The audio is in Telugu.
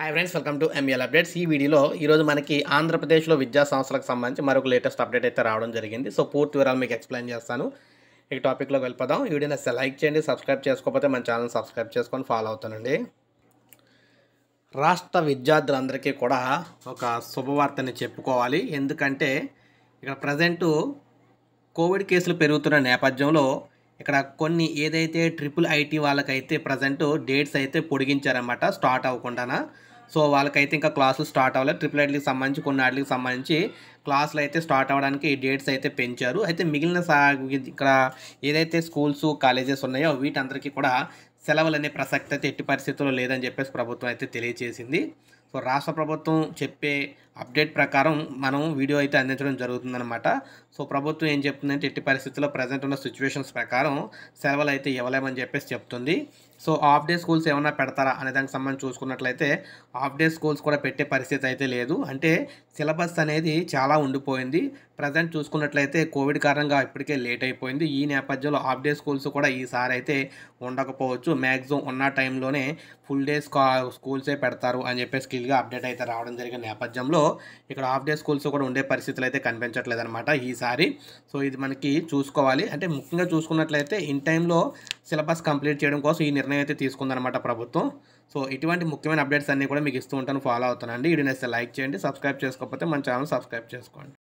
hi friends welcome to M L updates ఈ వీడియోలో ఈరోజు మనకి ఆంధ్రప్రదేశ్లో విద్యా సంస్థలకు సంబంధించి మరొక లేటెస్ట్ అప్డేట్ అయితే రావడం జరిగింది సో పూర్తి వివరాలు మీకు ఎక్స్ప్లెయిన్ చేస్తాను ఈ టాపిక్లోకి వెళ్ళిపోదాం ఈ వీడియో నచ్చితే లైక్ చేయండి సబ్స్క్రైబ్ చేసుకోకపోతే మన ఛానల్ సబ్స్క్రైబ్ చేసుకొని ఫాలో అవుతానండి రాష్ట్ర విద్యార్థులందరికీ కూడా ఒక శుభవార్తని చెప్పుకోవాలి ఎందుకంటే ఇక్కడ ప్రజెంటు కోవిడ్ కేసులు పెరుగుతున్న నేపథ్యంలో ఇక్కడ కొన్ని ఏదైతే ట్రిపుల్ ఐటీ వాళ్ళకైతే ప్రజెంట్ డేట్స్ అయితే పొడిగించారనమాట స్టార్ట్ అవ్వకుండా సో వాళ్ళకైతే ఇంకా క్లాసులు స్టార్ట్ అవ్వలేదు ట్రిపుల్ ఐటీకి సంబంధించి కొన్ని వాటికి సంబంధించి క్లాసులు అయితే స్టార్ట్ అవ్వడానికి డేట్స్ అయితే పెంచారు అయితే మిగిలిన సా ఇక్కడ ఏదైతే స్కూల్స్ కాలేజెస్ ఉన్నాయో వీటందరికీ కూడా సెలవులు అనే ప్రసక్తి అయితే ఎట్టి పరిస్థితుల్లో లేదని చెప్పేసి ప్రభుత్వం అయితే తెలియజేసింది సో రాష్ట్ర ప్రభుత్వం చెప్పే అప్డేట్ ప్రకారం మనం వీడియో అయితే అందించడం జరుగుతుందనమాట సో ప్రభుత్వం ఏం చెప్తుందంటే ఎట్టి పరిస్థితుల్లో ప్రజెంట్ ఉన్న సిచ్యువేషన్స్ ప్రకారం సెలవులు అయితే ఇవ్వలేమని చెప్పేసి చెప్తుంది సో హాఫ్ డే స్కూల్స్ ఏమైనా పెడతారా అనే దానికి సంబంధించి చూసుకున్నట్లయితే హాఫ్ డే స్కూల్స్ కూడా పెట్టే పరిస్థితి అయితే లేదు అంటే సిలబస్ అనేది చాలా ఉండిపోయింది ప్రజెంట్ చూసుకున్నట్లయితే కోవిడ్ కారణంగా ఇప్పటికే లేట్ అయిపోయింది ఈ నేపథ్యంలో హాఫ్ డే స్కూల్స్ కూడా ఈసారి అయితే ఉండకపోవచ్చు మ్యాక్సిమం ఉన్న టైంలోనే ఫుల్ డే స్కూల్సే పెడతారు అని చెప్పేసి క్లియర్గా అప్డేట్ అయితే రావడం జరిగిన నేపథ్యంలో సో ఇక్కడ హాఫ్ డే స్కూల్స్ కూడా ఉండే పరిస్థితులు అయితే కనిపించట్లేదు అనమాట ఈసారి సో ఇది మనకి చూసుకోవాలి అంటే ముఖ్యంగా చూసుకున్నట్లయితే ఇన్ టైంలో సిలబస్ కంప్లీట్ చేయడం కోసం ఈ నిర్ణయం అయితే తీసుకుందనమాట ప్రభుత్వం సో ఇటువంటి ముఖ్యమైన అప్డేట్స్ అన్నీ కూడా మీకు ఇస్తూ ఉంటాను ఫాలో అవుతానండి ఇది నేస్తే లైక్ చేయండి సబ్స్క్రైబ్ చేసుకోకపోతే మన ఛానల్ సబ్స్క్రైబ్ చేసుకోండి